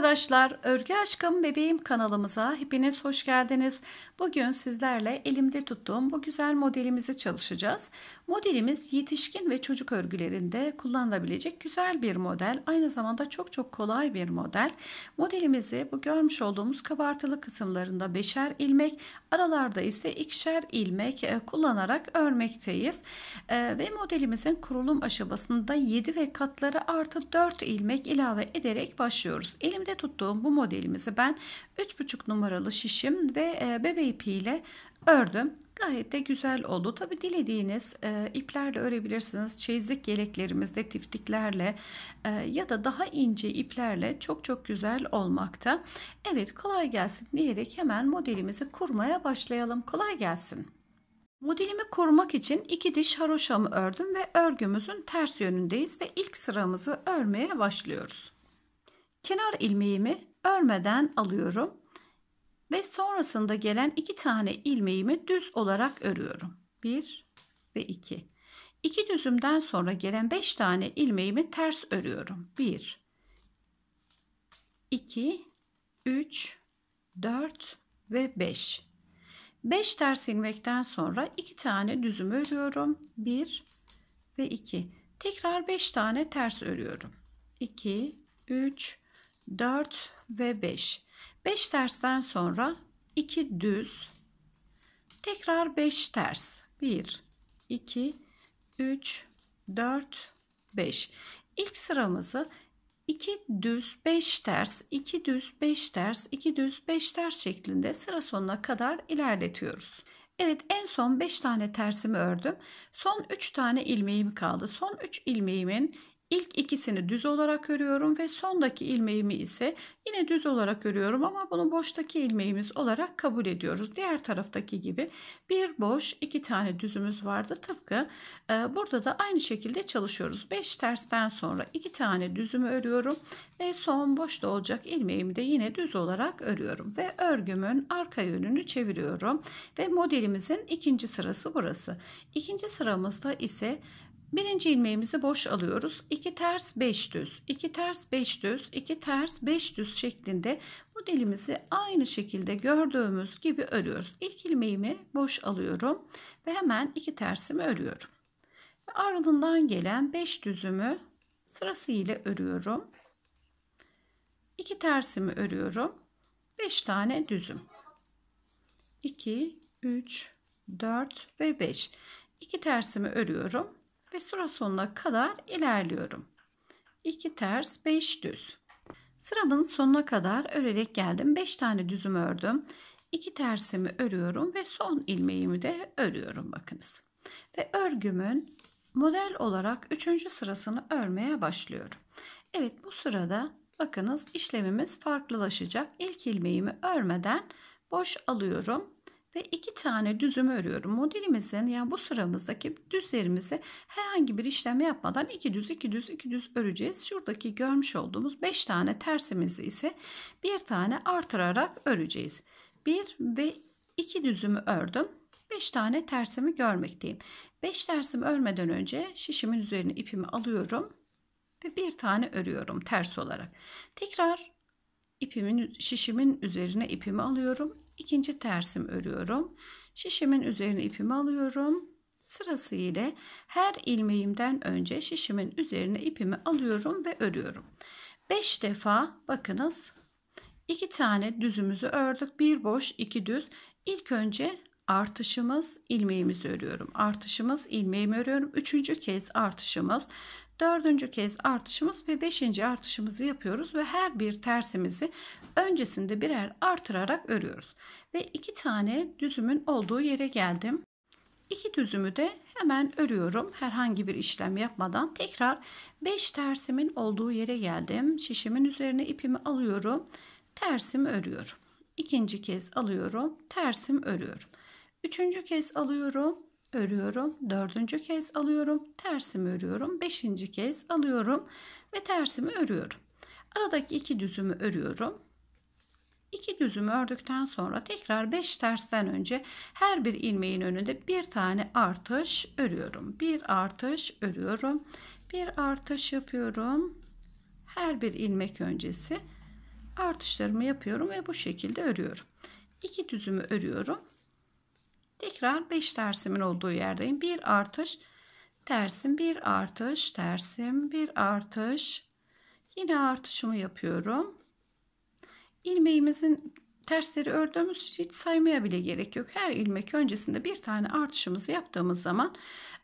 arkadaşlar, Örgü Aşkım Bebeğim kanalımıza hepiniz hoş geldiniz. Bugün sizlerle elimde tuttuğum bu güzel modelimizi çalışacağız. Modelimiz yetişkin ve çocuk örgülerinde kullanılabilecek güzel bir model. Aynı zamanda çok çok kolay bir model. Modelimizi bu görmüş olduğumuz kabartılı kısımlarında beşer ilmek, aralarda ise ikişer ilmek e, kullanarak örmekteyiz. E, ve modelimizin kurulum aşamasında 7 ve katları artı 4 ilmek ilave ederek başlıyoruz. Elimde Elimde tuttuğum bu modelimizi ben 3,5 numaralı şişim ve e, bebe ipiyle ördüm. Gayet de güzel oldu. Tabi dilediğiniz e, iplerle örebilirsiniz. Çeyizlik yeleklerimizde tiftiklerle e, ya da daha ince iplerle çok çok güzel olmakta. Evet kolay gelsin diyerek hemen modelimizi kurmaya başlayalım. Kolay gelsin. Modelimi kurmak için iki diş haroşamı ördüm ve örgümüzün ters yönündeyiz ve ilk sıramızı örmeye başlıyoruz kenar ilmeğimi örmeden alıyorum ve sonrasında gelen iki tane ilmeğimi düz olarak örüyorum. 1 ve 2. 2 düzümden sonra gelen 5 tane ilmeğimi ters örüyorum. 1 2 3 4 ve 5. 5 ters ilmekten sonra 2 tane düzümü örüyorum. 1 ve 2. Tekrar 5 tane ters örüyorum. 2 3 4 ve 5. 5 tersten sonra 2 düz. Tekrar 5 ters. 1 2 3 4 5. İlk sıramızı 2 düz 5 ters 2 düz 5 ters 2 düz 5 ters şeklinde sıra sonuna kadar ilerletiyoruz. Evet en son 5 tane tersimi ördüm. Son 3 tane ilmeğim kaldı. Son 3 ilmeğimin İlk ikisini düz olarak örüyorum ve sondaki ilmeğimi ise yine düz olarak örüyorum ama bunu boştaki ilmeğimiz olarak kabul ediyoruz. Diğer taraftaki gibi bir boş iki tane düzümüz vardı. Tıpkı e, burada da aynı şekilde çalışıyoruz. 5 tersten sonra iki tane düzümü örüyorum ve son boşta olacak ilmeğimi de yine düz olarak örüyorum ve örgümün arka yönünü çeviriyorum ve modelimizin ikinci sırası burası. İkinci sıramızda ise Birinci ilmeğimizi boş alıyoruz. 2 ters 5 düz, 2 ters 5 düz, 2 ters 5 düz şeklinde bu dilimizi aynı şekilde gördüğümüz gibi örüyoruz. İlk ilmeğimi boş alıyorum ve hemen iki tersimi örüyorum. Ve ardından gelen 5 düzümü sırasıyla örüyorum. 2 tersimi örüyorum. 5 tane düzüm. 2, 3, 4 ve 5. 2 tersimi örüyorum ve sıra sonuna kadar ilerliyorum. 2 ters 5 düz. Sıramın sonuna kadar örerek geldim. 5 tane düzümü ördüm. 2 tersimi örüyorum ve son ilmeğimi de örüyorum bakınız. Ve örgümün model olarak 3. sırasını örmeye başlıyorum. Evet bu sırada bakınız işlemimiz farklılaşacak. İlk ilmeğimi örmeden boş alıyorum ve iki tane düzümü örüyorum. Modelimizin yani bu sıramızdaki düzlerimizi herhangi bir işlem yapmadan iki düz iki düz iki düz öreceğiz. Şuradaki görmüş olduğumuz beş tane tersimizi ise bir tane artırarak öreceğiz. Bir ve iki düzümü ördüm. 5 tane tersimi görmekteyim. 5 tersimi örmeden önce şişimin üzerine ipimi alıyorum ve bir tane örüyorum ters olarak. Tekrar ipimin şişimin üzerine ipimi alıyorum ikinci tersim örüyorum. Şişimin üzerine ipimi alıyorum. Sırasıyla her ilmeğimden önce şişimin üzerine ipimi alıyorum ve örüyorum. 5 defa bakınız 2 tane düzümüzü ördük. Bir boş, iki düz. İlk önce artışımız ilmeğimizi örüyorum. Artışımız ilmeğimi örüyorum. Üçüncü kez artışımız dördüncü kez artışımız ve beşinci artışımızı yapıyoruz ve her bir tersimizi öncesinde birer artırarak örüyoruz. Ve iki tane düzümün olduğu yere geldim. İki düzümü de hemen örüyorum herhangi bir işlem yapmadan. Tekrar 5 tersimin olduğu yere geldim. Şişimin üzerine ipimi alıyorum. Tersimi örüyorum. İkinci kez alıyorum. Tersim örüyorum. Üçüncü kez alıyorum örüyorum. Dördüncü kez alıyorum. Tersimi örüyorum. Beşinci kez alıyorum ve tersimi örüyorum. Aradaki iki düzümü örüyorum. İki düzümü ördükten sonra tekrar 5 tersten önce her bir ilmeğin önünde bir tane artış örüyorum. Bir artış örüyorum. Bir artış yapıyorum. Her bir ilmek öncesi artışlarımı yapıyorum ve bu şekilde örüyorum. İki düzümü örüyorum. Tekrar 5 tersimin olduğu yerdeyim. Bir artış, tersim, bir artış, tersim, bir artış. Yine artışımı yapıyorum. İlmeğimizin tersleri ördüğümüz hiç saymaya bile gerek yok. Her ilmek öncesinde bir tane artışımızı yaptığımız zaman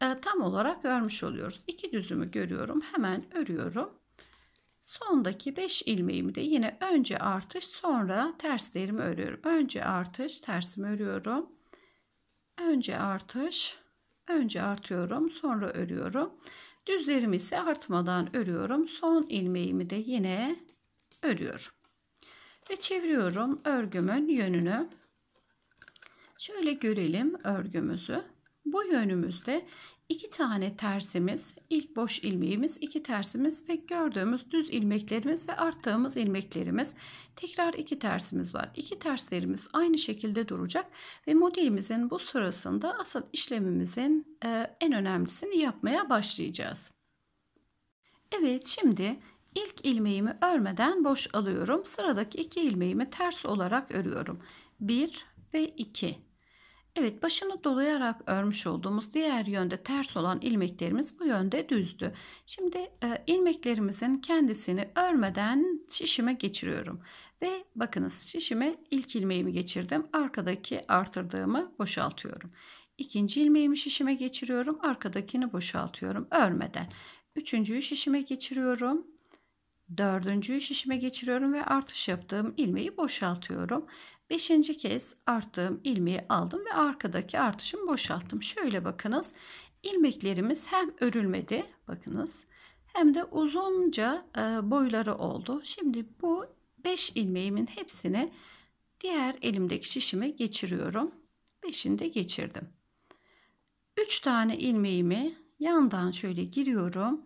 e, tam olarak örmüş oluyoruz. İki düzümü görüyorum. Hemen örüyorum. Sondaki 5 ilmeğimi de yine önce artış sonra terslerimi örüyorum. Önce artış tersimi örüyorum önce artış önce artıyorum sonra örüyorum düzlerimi ise artmadan örüyorum son ilmeğimi de yine örüyorum ve çeviriyorum örgümün yönünü şöyle görelim örgümüzü bu yönümüzde 2 tane tersimiz, ilk boş ilmeğimiz, 2 tersimiz ve gördüğümüz düz ilmeklerimiz ve arttığımız ilmeklerimiz. Tekrar 2 tersimiz var. 2 terslerimiz aynı şekilde duracak ve modelimizin bu sırasında asıl işlemimizin e, en önemlisini yapmaya başlayacağız. Evet şimdi ilk ilmeğimi örmeden boş alıyorum. Sıradaki 2 ilmeğimi ters olarak örüyorum. 1 ve 2 Evet başını dolayarak örmüş olduğumuz diğer yönde ters olan ilmeklerimiz bu yönde düzdü. Şimdi e, ilmeklerimizin kendisini örmeden şişime geçiriyorum. Ve bakınız şişime ilk ilmeğimi geçirdim. Arkadaki artırdığımı boşaltıyorum. İkinci ilmeğimi şişime geçiriyorum. Arkadakini boşaltıyorum örmeden. Üçüncüyü şişime geçiriyorum. Dördüncüyü şişime geçiriyorum ve artış yaptığım ilmeği boşaltıyorum. Beşinci kez arttığım ilmeği aldım ve arkadaki artışımı boşalttım. Şöyle bakınız ilmeklerimiz hem örülmedi bakınız hem de uzunca e, boyları oldu. Şimdi bu 5 ilmeğimin hepsini diğer elimdeki şişime geçiriyorum. 5'ini de geçirdim. 3 tane ilmeğimi yandan şöyle giriyorum.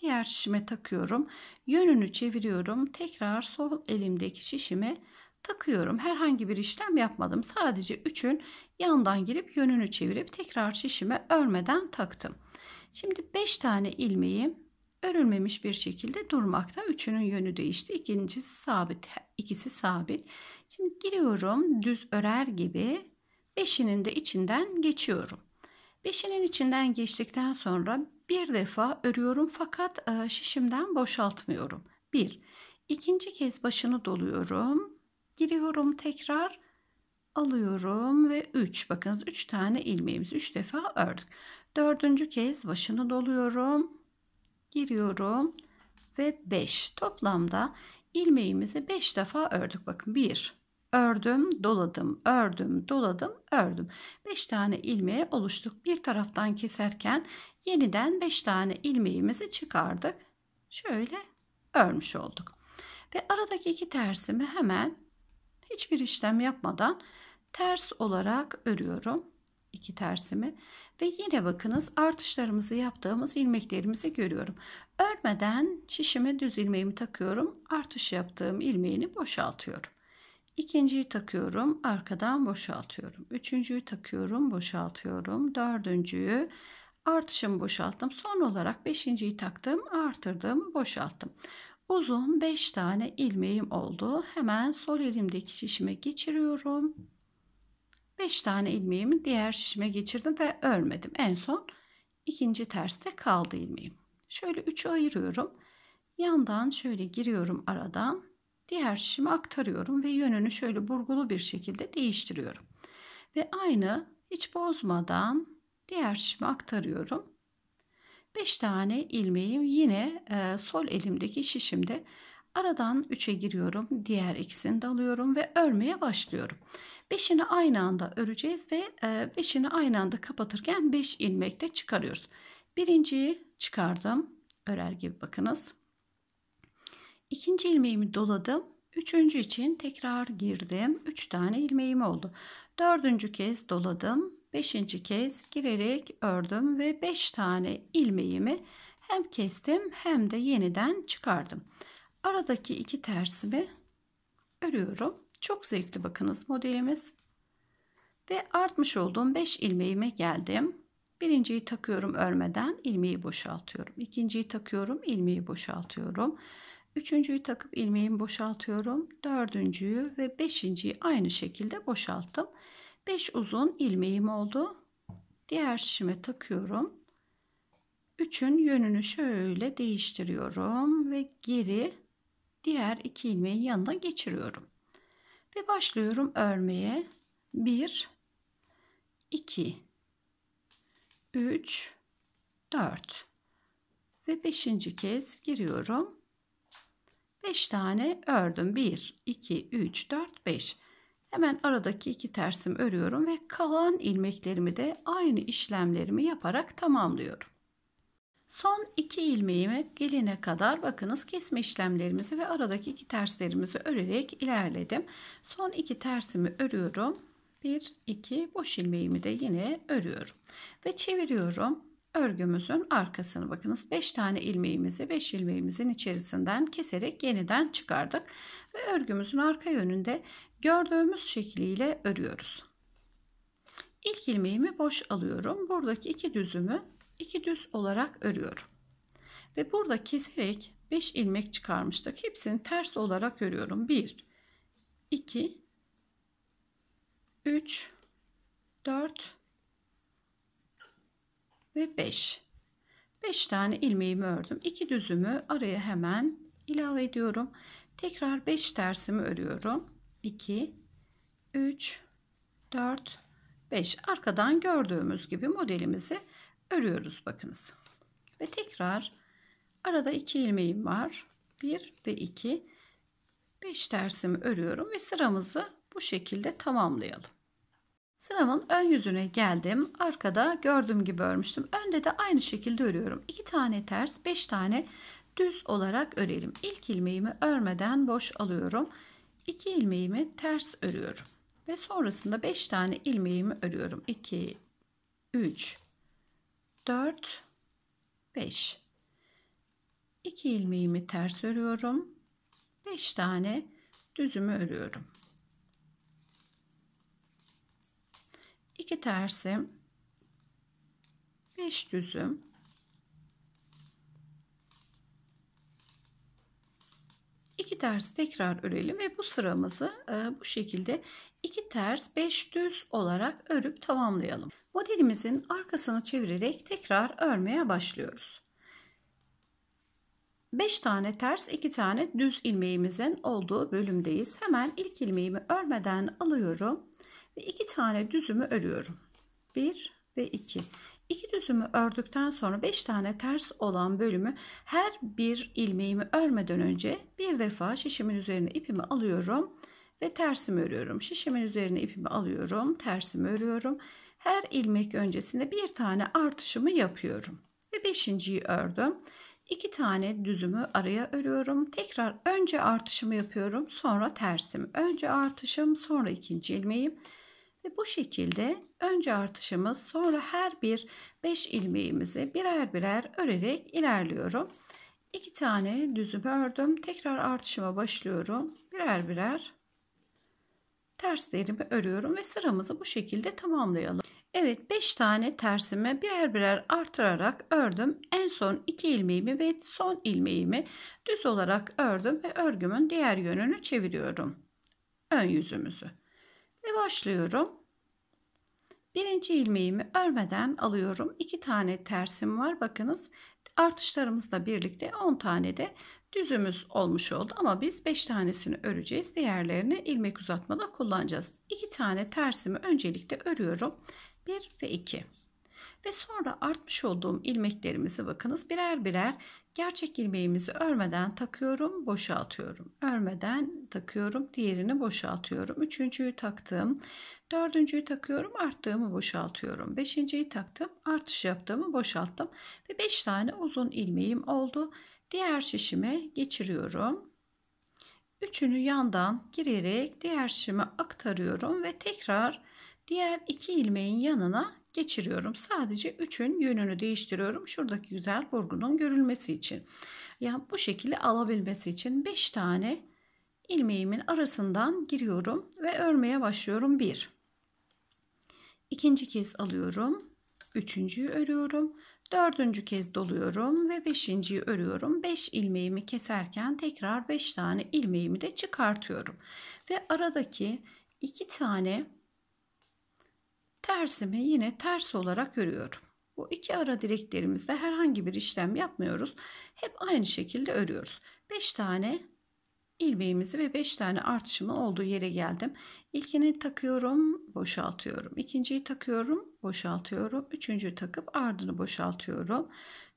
Diğer şişime takıyorum. Yönünü çeviriyorum. Tekrar sol elimdeki şişime takıyorum. Herhangi bir işlem yapmadım. Sadece 3'ün yandan girip yönünü çevirip tekrar şişime örmeden taktım. Şimdi 5 tane ilmeği örülmemiş bir şekilde durmakta. Üçünün yönü değişti. İkincisi sabit. ikisi sabit. Şimdi giriyorum düz örer gibi. Beşinin de içinden geçiyorum. Beşinin içinden geçtikten sonra bir defa örüyorum fakat e, şişimden boşaltmıyorum. Bir. İkinci kez başını doluyorum. Giriyorum tekrar alıyorum ve 3 bakınız 3 tane ilmeğimizi 3 defa ördük. Dördüncü kez başını doluyorum. Giriyorum ve 5. Toplamda ilmeğimizi 5 defa ördük. Bakın 1 ördüm, doladım, ördüm, doladım, ördüm. 5 tane ilmeği oluştuk. Bir taraftan keserken yeniden 5 tane ilmeğimizi çıkardık. Şöyle örmüş olduk. Ve aradaki iki tersimi hemen hiçbir işlem yapmadan ters olarak örüyorum. iki tersimi ve yine bakınız artışlarımızı yaptığımız ilmeklerimizi görüyorum. Örmeden şişime düz ilmeğimi takıyorum. Artış yaptığım ilmeğini boşaltıyorum. İkinciyi takıyorum, arkadan boşaltıyorum. Üçüncüyü takıyorum, boşaltıyorum. Dördüncüyü artışımı boşalttım. Son olarak beşinciyi taktım, artırdım, boşalttım. Uzun 5 tane ilmeğim oldu. Hemen sol elimdeki şişime geçiriyorum. 5 tane ilmeğimi diğer şişime geçirdim ve örmedim. En son ikinci terste kaldı ilmeğim. Şöyle 3'ü ayırıyorum. Yandan şöyle giriyorum aradan. Diğer şişime aktarıyorum ve yönünü şöyle burgulu bir şekilde değiştiriyorum. Ve aynı hiç bozmadan diğer şişime aktarıyorum. 5 tane ilmeğim yine e, sol elimdeki şişimde aradan 3'e giriyorum. Diğer ikisini de alıyorum ve örmeye başlıyorum. 5'ini aynı anda öreceğiz ve 5'ini e, aynı anda kapatırken 5 ilmek de çıkarıyoruz. Birinciyi çıkardım. Örer gibi bakınız. ikinci ilmeğimi doladım. Üçüncü için tekrar girdim. 3 tane ilmeğim oldu. Dördüncü kez doladım. 5. kez girerek ördüm ve 5 tane ilmeğimi hem kestim hem de yeniden çıkardım. Aradaki iki tersimi örüyorum. Çok zevkli bakınız modelimiz. Ve artmış olduğum 5 ilmeğime geldim. Birinciyi takıyorum örmeden ilmeği boşaltıyorum. İkinciyi takıyorum ilmeği boşaltıyorum. Üçüncüyü takıp ilmeğimi boşaltıyorum. Dördüncüyü ve beşinciyi aynı şekilde boşalttım. 5 uzun ilmeğim oldu. Diğer şişime takıyorum. 3'ün yönünü şöyle değiştiriyorum ve geri diğer iki ilmeğin yanına geçiriyorum. Ve başlıyorum örmeye. 1 2 3 4 ve 5. kez giriyorum. 5 tane ördüm. 1 2 3 4 5 Hemen aradaki iki tersim örüyorum ve kalan ilmeklerimi de aynı işlemlerimi yaparak tamamlıyorum. Son iki ilmeğime gelene kadar bakınız kesme işlemlerimizi ve aradaki iki terslerimizi örerek ilerledim. Son iki tersimi örüyorum. 1 2 boş ilmeğimi de yine örüyorum ve çeviriyorum. Örgümüzün arkasını bakınız 5 tane ilmeğimizi 5 ilmeğimizin içerisinden keserek yeniden çıkardık ve örgümüzün arka yönünde gördüğümüz şekliyle örüyoruz. İlk ilmeğimi boş alıyorum. Buradaki iki düzümü iki düz olarak örüyorum. Ve burada keserek 5 ilmek çıkarmıştık. Hepsini ters olarak örüyorum. 1 2 3 4 ve 5. 5 tane ilmeğimi ördüm. 2 düzümü araya hemen ilave ediyorum. Tekrar 5 tersimi örüyorum. 2, 3, 4, 5. Arkadan gördüğümüz gibi modelimizi örüyoruz bakınız. Ve tekrar arada 2 ilmeğim var. 1 ve 2, 5 tersimi örüyorum ve sıramızı bu şekilde tamamlayalım. Sıramın ön yüzüne geldim. Arkada gördüğüm gibi örmüştüm. Önde de aynı şekilde örüyorum. 2 tane ters, 5 tane düz olarak örelim. İlk ilmeğimi örmeden boş alıyorum. 2 ilmeğimi ters örüyorum ve sonrasında 5 tane ilmeğimi örüyorum 2 3 4 5 2 ilmeğimi ters örüyorum 5 tane düzümü örüyorum 2 tersim 5 düzüm ters tekrar örelim ve bu sıramızı e, bu şekilde 2 ters 5 düz olarak örüp tamamlayalım. Modelimizin arkasını çevirerek tekrar örmeye başlıyoruz. 5 tane ters 2 tane düz ilmeğimizin olduğu bölümdeyiz. Hemen ilk ilmeğimi örmeden alıyorum ve 2 tane düzümü örüyorum. 1 ve 2. İki düzümü ördükten sonra 5 tane ters olan bölümü her bir ilmeğimi örmeden önce bir defa şişimin üzerine ipimi alıyorum ve tersimi örüyorum. Şişimin üzerine ipimi alıyorum, tersimi örüyorum. Her ilmek öncesinde bir tane artışımı yapıyorum. Ve beşinciyi ördüm. İki tane düzümü araya örüyorum. Tekrar önce artışımı yapıyorum, sonra tersimi. Önce artışım, sonra ikinci ilmeğim ve bu şekilde önce artışımız sonra her bir 5 ilmeğimizi birer birer örerek ilerliyorum. 2 tane düzümü ördüm. Tekrar artışıma başlıyorum. Birer birer terslerimi örüyorum ve sıramızı bu şekilde tamamlayalım. Evet 5 tane tersimi birer birer artırarak ördüm. En son 2 ilmeğimi ve son ilmeğimi düz olarak ördüm ve örgümün diğer yönünü çeviriyorum. Ön yüzümüzü ve başlıyorum. Birinci ilmeğimi örmeden alıyorum. 2 tane tersim var. Bakınız artışlarımızla birlikte 10 tane de düzümüz olmuş oldu. Ama biz 5 tanesini öreceğiz. Diğerlerini ilmek uzatmada kullanacağız. 2 tane tersimi öncelikle örüyorum. 1 ve 2 ve sonra artmış olduğum ilmeklerimizi bakınız birer birer gerçek ilmeğimizi örmeden takıyorum boşaltıyorum örmeden takıyorum diğerini boşaltıyorum üçüncüyü taktım dördüncüyü takıyorum arttığımı boşaltıyorum beşinciyi taktım artış yaptığımı boşalttım ve beş tane uzun ilmeğim oldu diğer şişime geçiriyorum üçünü yandan girerek diğer şişime aktarıyorum ve tekrar Diğer iki ilmeğin yanına geçiriyorum. Sadece üçün yönünü değiştiriyorum. Şuradaki güzel burgunun görülmesi için. Yani bu şekilde alabilmesi için 5 tane ilmeğimin arasından giriyorum ve örmeye başlıyorum. 1 ikinci kez alıyorum. Üçüncüyü örüyorum. Dördüncü kez doluyorum ve beşinciyi örüyorum. Beş ilmeğimi keserken tekrar beş tane ilmeğimi de çıkartıyorum. Ve aradaki iki tane tersimi yine ters olarak örüyorum. Bu iki ara direklerimizde herhangi bir işlem yapmıyoruz. Hep aynı şekilde örüyoruz. 5 tane ilmeğimizi ve 5 tane artışımın olduğu yere geldim. İlkini takıyorum, boşaltıyorum. İkinciyi takıyorum, boşaltıyorum. Üçüncüyü takıp ardını boşaltıyorum.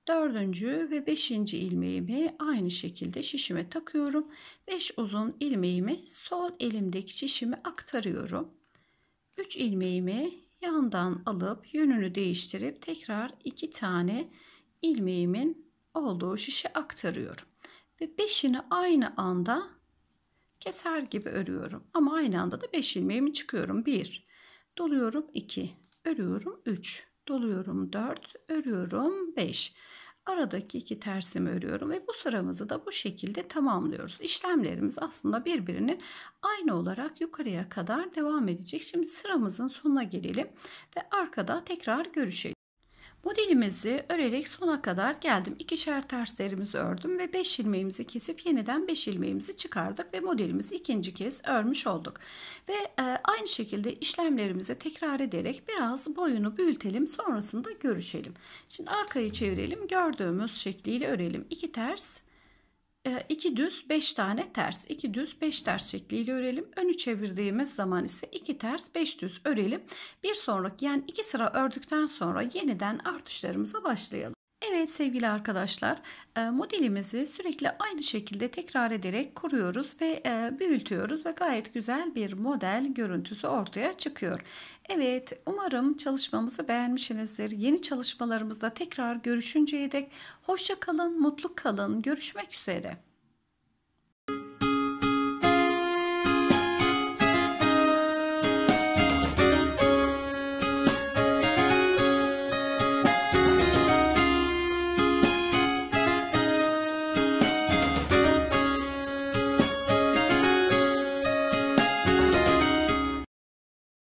Dördüncü ve beşinci ilmeğimi aynı şekilde şişime takıyorum. Beş uzun ilmeğimi sol elimdeki şişime aktarıyorum. Üç ilmeğimi yandan alıp yönünü değiştirip tekrar iki tane ilmeğimin olduğu şişe aktarıyorum. Ve beşini aynı anda keser gibi örüyorum. Ama aynı anda da beş ilmeğimi çıkıyorum. Bir, doluyorum iki, örüyorum üç, doluyorum dört, örüyorum beş aradaki iki tersimi örüyorum ve bu sıramızı da bu şekilde tamamlıyoruz. İşlemlerimiz aslında birbirinin aynı olarak yukarıya kadar devam edecek. Şimdi sıramızın sonuna gelelim ve arkada tekrar görüşelim. Modelimizi örerek sona kadar geldim. İkişer terslerimizi ördüm ve 5 ilmeğimizi kesip yeniden 5 ilmeğimizi çıkardık ve modelimizi ikinci kez örmüş olduk. Ve e, aynı şekilde işlemlerimizi tekrar ederek biraz boyunu büyütelim sonrasında görüşelim. Şimdi arkayı çevirelim gördüğümüz şekliyle örelim. 2 ters 2 ee, düz 5 tane ters 2 düz 5 ters şekliyle örelim önü çevirdiğimiz zaman ise 2 ters 5 düz örelim bir sonraki yani 2 sıra ördükten sonra yeniden artışlarımıza başlayalım Evet sevgili arkadaşlar e, modelimizi sürekli aynı şekilde tekrar ederek kuruyoruz ve e, büyütüyoruz ve gayet güzel bir model görüntüsü ortaya çıkıyor. Evet umarım çalışmamızı beğenmişsinizdir. Yeni çalışmalarımızda tekrar görüşünceye dek hoşçakalın mutlu kalın. Görüşmek üzere.